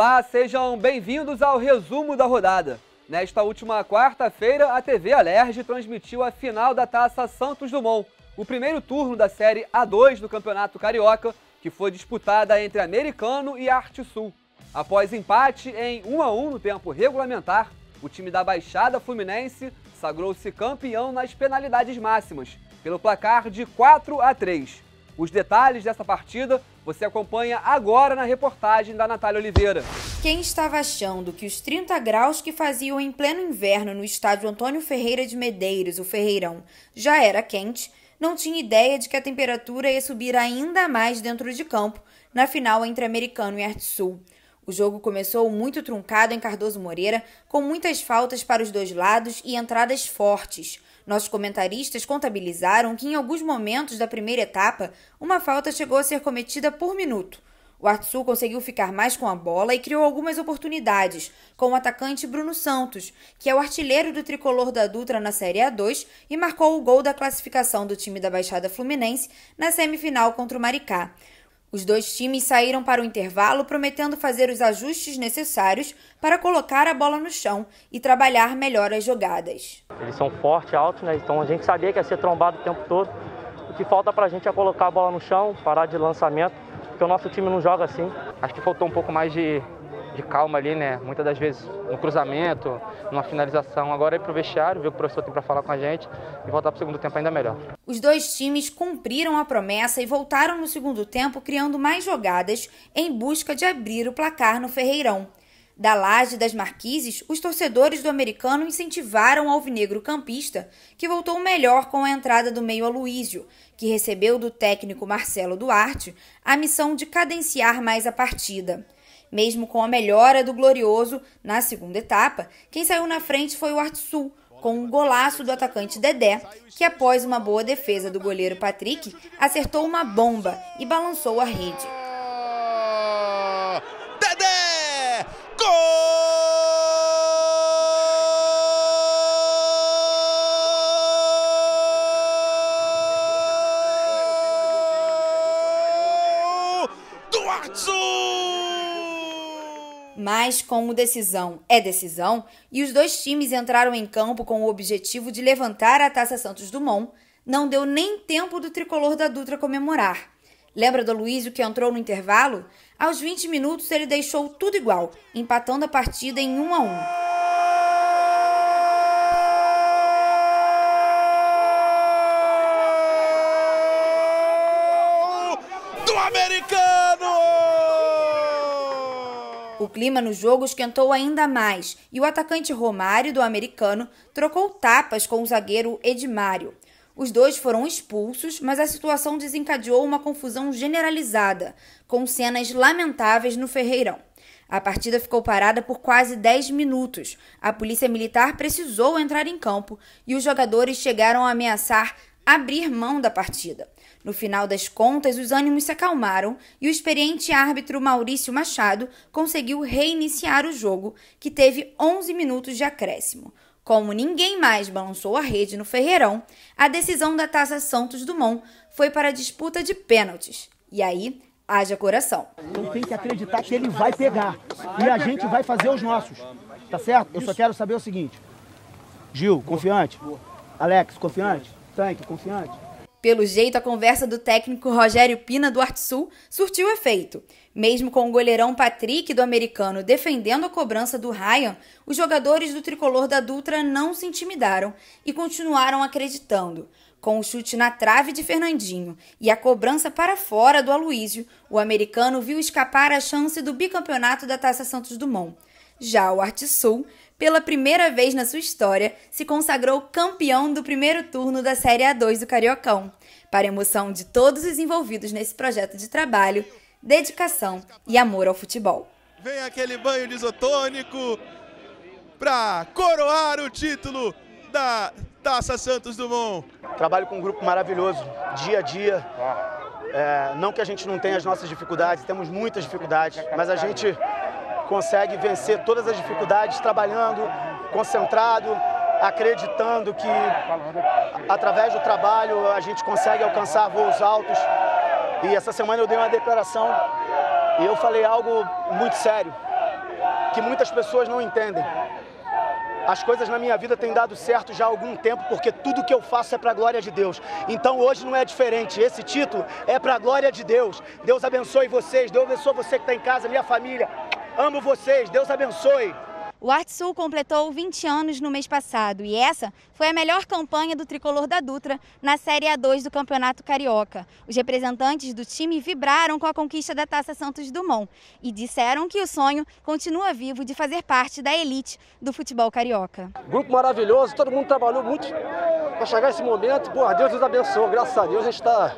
Olá, sejam bem-vindos ao resumo da rodada. Nesta última quarta-feira, a TV Alerj transmitiu a final da Taça Santos Dumont, o primeiro turno da Série A2 do Campeonato Carioca, que foi disputada entre Americano e Arte Sul. Após empate em 1 a 1 no tempo regulamentar, o time da Baixada Fluminense sagrou-se campeão nas penalidades máximas, pelo placar de 4 a 3. Os detalhes dessa partida você acompanha agora na reportagem da Natália Oliveira. Quem estava achando que os 30 graus que faziam em pleno inverno no estádio Antônio Ferreira de Medeiros, o Ferreirão, já era quente, não tinha ideia de que a temperatura ia subir ainda mais dentro de campo na final entre Americano e Arte Sul. O jogo começou muito truncado em Cardoso Moreira, com muitas faltas para os dois lados e entradas fortes. Nossos comentaristas contabilizaram que, em alguns momentos da primeira etapa, uma falta chegou a ser cometida por minuto. O Artsul conseguiu ficar mais com a bola e criou algumas oportunidades, com o atacante Bruno Santos, que é o artilheiro do tricolor da Dutra na Série A2 e marcou o gol da classificação do time da Baixada Fluminense na semifinal contra o Maricá. Os dois times saíram para o intervalo prometendo fazer os ajustes necessários para colocar a bola no chão e trabalhar melhor as jogadas. Eles são fortes, altos, né? Então a gente sabia que ia ser trombado o tempo todo. O que falta para a gente é colocar a bola no chão, parar de lançamento, porque o nosso time não joga assim. Acho que faltou um pouco mais de de calma ali, né? Muitas das vezes no cruzamento, numa finalização. Agora é o vestiário, ver o que o professor tem para falar com a gente e voltar para o segundo tempo ainda melhor. Os dois times cumpriram a promessa e voltaram no segundo tempo criando mais jogadas em busca de abrir o placar no Ferreirão. Da laje das Marquises, os torcedores do americano incentivaram o alvinegro campista, que voltou melhor com a entrada do meio Aloísio, que recebeu do técnico Marcelo Duarte a missão de cadenciar mais a partida. Mesmo com a melhora do Glorioso na segunda etapa, quem saiu na frente foi o Artsul, com um golaço do atacante Dedé, que após uma boa defesa do goleiro Patrick, acertou uma bomba e balançou a rede. Dedé! Gol! Do Artsul! Mas, como decisão é decisão, e os dois times entraram em campo com o objetivo de levantar a taça Santos Dumont, não deu nem tempo do tricolor da Dutra comemorar. Lembra do Luizio que entrou no intervalo? Aos 20 minutos ele deixou tudo igual, empatando a partida em 1 a 1. Do americano! O clima no jogo esquentou ainda mais e o atacante Romário, do americano, trocou tapas com o zagueiro Edmário. Os dois foram expulsos, mas a situação desencadeou uma confusão generalizada, com cenas lamentáveis no Ferreirão. A partida ficou parada por quase 10 minutos. A polícia militar precisou entrar em campo e os jogadores chegaram a ameaçar abrir mão da partida. No final das contas, os ânimos se acalmaram e o experiente árbitro Maurício Machado conseguiu reiniciar o jogo, que teve 11 minutos de acréscimo. Como ninguém mais balançou a rede no Ferreirão, a decisão da Taça Santos Dumont foi para a disputa de pênaltis. E aí, haja coração. Então tem que acreditar que ele vai pegar. E a gente vai fazer os nossos. Tá certo? Eu só quero saber o seguinte. Gil, confiante? Alex, confiante? Tanque, confiante? Pelo jeito, a conversa do técnico Rogério Pina do Arte Sul surtiu efeito. Mesmo com o goleirão Patrick do americano defendendo a cobrança do Ryan, os jogadores do tricolor da Dutra não se intimidaram e continuaram acreditando. Com o chute na trave de Fernandinho e a cobrança para fora do Aloísio, o americano viu escapar a chance do bicampeonato da Taça Santos Dumont. Já o Arte Sul pela primeira vez na sua história, se consagrou campeão do primeiro turno da Série A2 do Cariocão. Para emoção de todos os envolvidos nesse projeto de trabalho, dedicação e amor ao futebol. Vem aquele banho de isotônico para coroar o título da Taça Santos Dumont. Trabalho com um grupo maravilhoso, dia a dia. É, não que a gente não tenha as nossas dificuldades, temos muitas dificuldades, mas a gente consegue vencer todas as dificuldades trabalhando, concentrado, acreditando que através do trabalho a gente consegue alcançar voos altos. E essa semana eu dei uma declaração e eu falei algo muito sério, que muitas pessoas não entendem. As coisas na minha vida têm dado certo já há algum tempo, porque tudo que eu faço é para a glória de Deus. Então hoje não é diferente. Esse título é para a glória de Deus. Deus abençoe vocês, Deus abençoe você que está em casa, minha família. Amo vocês, Deus abençoe. O Arte Sul completou 20 anos no mês passado e essa foi a melhor campanha do tricolor da Dutra na Série A2 do Campeonato Carioca. Os representantes do time vibraram com a conquista da Taça Santos Dumont e disseram que o sonho continua vivo de fazer parte da elite do futebol carioca. Grupo maravilhoso, todo mundo trabalhou muito para chegar esse momento. Pô, Deus nos abençoe, graças a Deus a gente está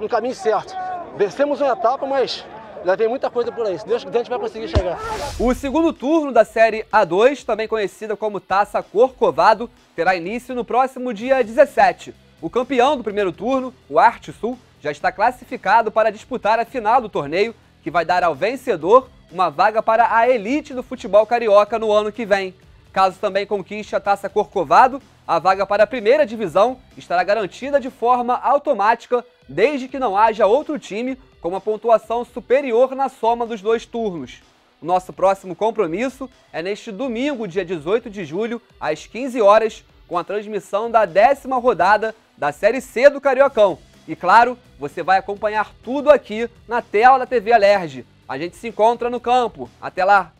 no caminho certo. Vencemos uma etapa, mas Ainda tem muita coisa por aí. Se Deus quiser, a gente vai conseguir chegar. O segundo turno da Série A2, também conhecida como Taça Corcovado, terá início no próximo dia 17. O campeão do primeiro turno, o Arte Sul, já está classificado para disputar a final do torneio, que vai dar ao vencedor uma vaga para a elite do futebol carioca no ano que vem. Caso também conquiste a Taça Corcovado, a vaga para a primeira divisão estará garantida de forma automática desde que não haja outro time com uma pontuação superior na soma dos dois turnos. nosso próximo compromisso é neste domingo, dia 18 de julho, às 15 horas, com a transmissão da décima rodada da Série C do Cariocão. E claro, você vai acompanhar tudo aqui na tela da TV Alerj. A gente se encontra no campo. Até lá!